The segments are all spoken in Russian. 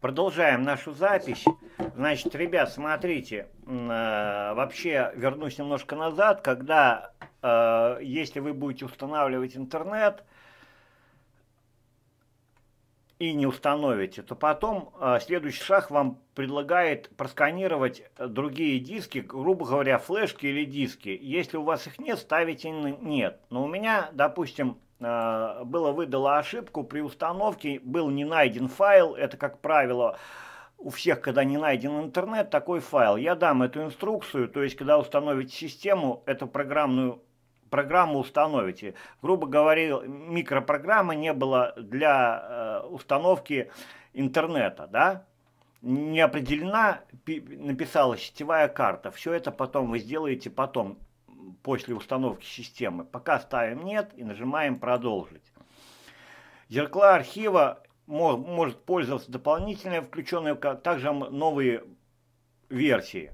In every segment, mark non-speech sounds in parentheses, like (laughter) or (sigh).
Продолжаем нашу запись. Значит, ребят, смотрите, э, вообще вернусь немножко назад, когда, э, если вы будете устанавливать интернет и не установите, то потом э, следующий шаг вам предлагает просканировать другие диски, грубо говоря, флешки или диски. Если у вас их нет, ставите нет. Но у меня, допустим, Э, было выдало ошибку при установке, был не найден файл, это, как правило, у всех, когда не найден интернет, такой файл. Я дам эту инструкцию, то есть, когда установите систему, эту программную программу установите. Грубо говоря, микропрограммы не было для э, установки интернета, да? Не определена, написала сетевая карта. Все это потом вы сделаете потом после установки системы. Пока ставим «Нет» и нажимаем «Продолжить». Зеркала архива может пользоваться дополнительные, включенные также новые версии.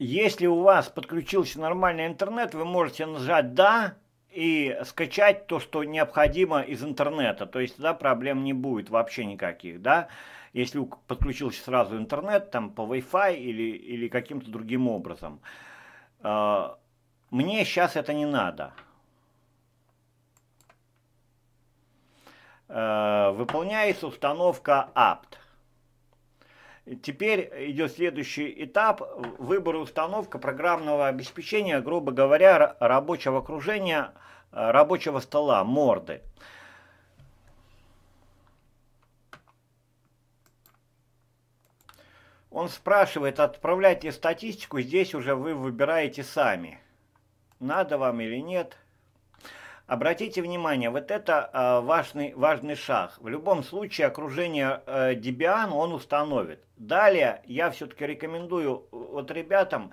Если у вас подключился нормальный интернет, вы можете нажать «Да», и скачать то, что необходимо из интернета. То есть тогда проблем не будет вообще никаких, да. Если подключился сразу интернет, там по Wi-Fi или, или каким-то другим образом. А, мне сейчас это не надо. А, выполняется установка apt. Теперь идет следующий этап – выбор установка программного обеспечения, грубо говоря, рабочего окружения, э, рабочего стола, морды. Он спрашивает, отправляйте статистику, здесь уже вы выбираете сами, надо вам или нет – Обратите внимание, вот это э, важный, важный шаг. В любом случае окружение э, Debian он установит. Далее я все-таки рекомендую э, вот ребятам,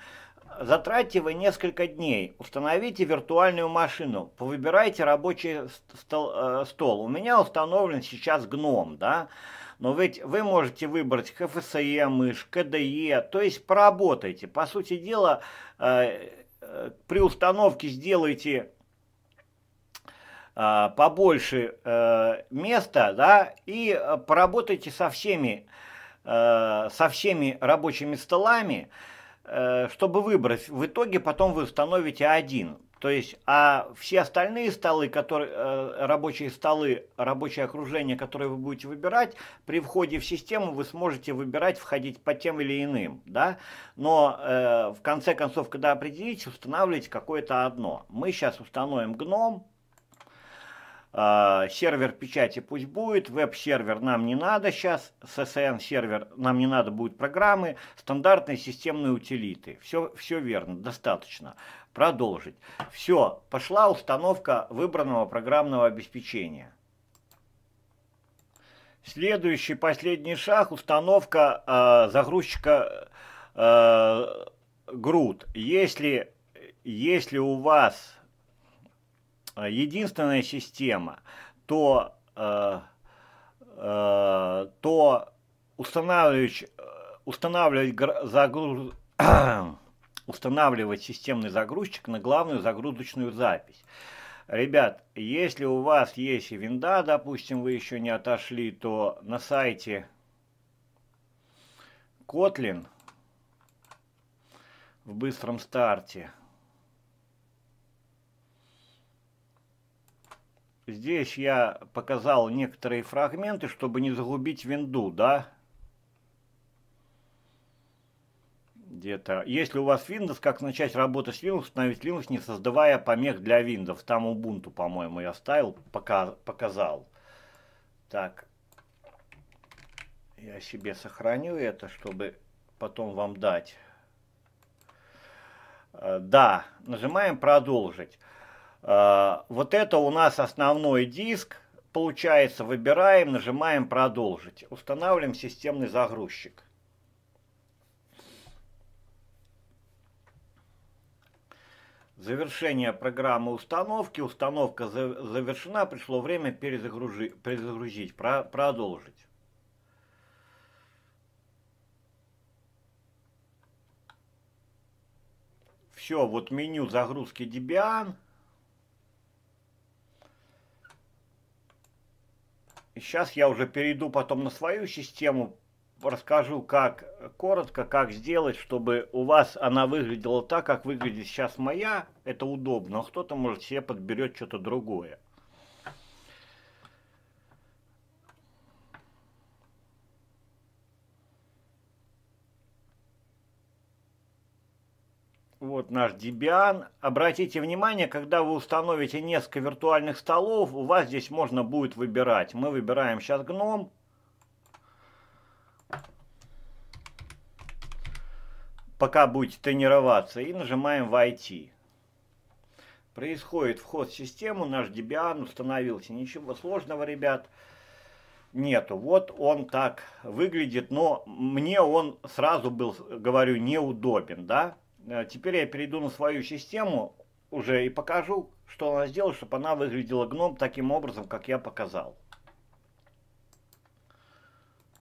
затратьте вы несколько дней, установите виртуальную машину, выбирайте рабочий стол. стол. У меня установлен сейчас Gnome, да, но ведь вы можете выбрать HFSE, мышь, KDE, то есть поработайте. По сути дела, при установке сделайте Э, побольше э, места, да, и э, поработайте со всеми, со всеми рабочими столами, чтобы выбрать. В итоге потом вы установите один. То есть, а все остальные столы, которые, рабочие столы, рабочее окружение, которое вы будете выбирать, при входе в систему вы сможете выбирать, входить по тем или иным, да, но э, в конце концов, когда определите, устанавливать какое-то одно. Мы сейчас установим гном, а, сервер печати пусть будет, веб-сервер нам не надо сейчас, SSN-сервер нам не надо будет программы, стандартные системные утилиты. Все, все верно, достаточно. Продолжить. Все, пошла установка выбранного программного обеспечения. Следующий, последний шаг – установка э, загрузчика э, груд. Если, если у вас Э, единственная система, то, э, э, то устанавливать, э, устанавливать загруз (clears throat) устанавливать системный загрузчик на главную загрузочную запись. Ребят, если у вас есть винда, допустим, вы еще не отошли, то на сайте Kotlin в быстром старте Здесь я показал некоторые фрагменты, чтобы не загубить винду, да? Где-то. Если у вас Windows, как начать работу с Linux, установить Linux, не создавая помех для Windows. Там Ubuntu, по-моему, я ставил, пока, показал. Так. Я себе сохраню это, чтобы потом вам дать. Э, да, нажимаем «Продолжить». Э, вот это у нас основной диск, получается, выбираем, нажимаем «Продолжить». Устанавливаем системный загрузчик. Завершение программы установки. Установка завершена, пришло время перезагрузить. перезагрузить, про, продолжить. Все, вот меню загрузки Debian – сейчас я уже перейду потом на свою систему, расскажу, как коротко, как сделать, чтобы у вас она выглядела так, как выглядит сейчас моя. Это удобно, кто-то, может, себе подберет что-то другое. Вот наш Debian. Обратите внимание, когда вы установите несколько виртуальных столов, у вас здесь можно будет выбирать. Мы выбираем сейчас гном. Пока будете тренироваться. И нажимаем «Войти». Происходит вход в систему. Наш Debian установился. Ничего сложного, ребят нету. Вот он так выглядит, но мне он сразу был, говорю, неудобен, да. Э, теперь я перейду на свою систему уже и покажу, что она сделала, чтобы она выглядела гном таким образом, как я показал.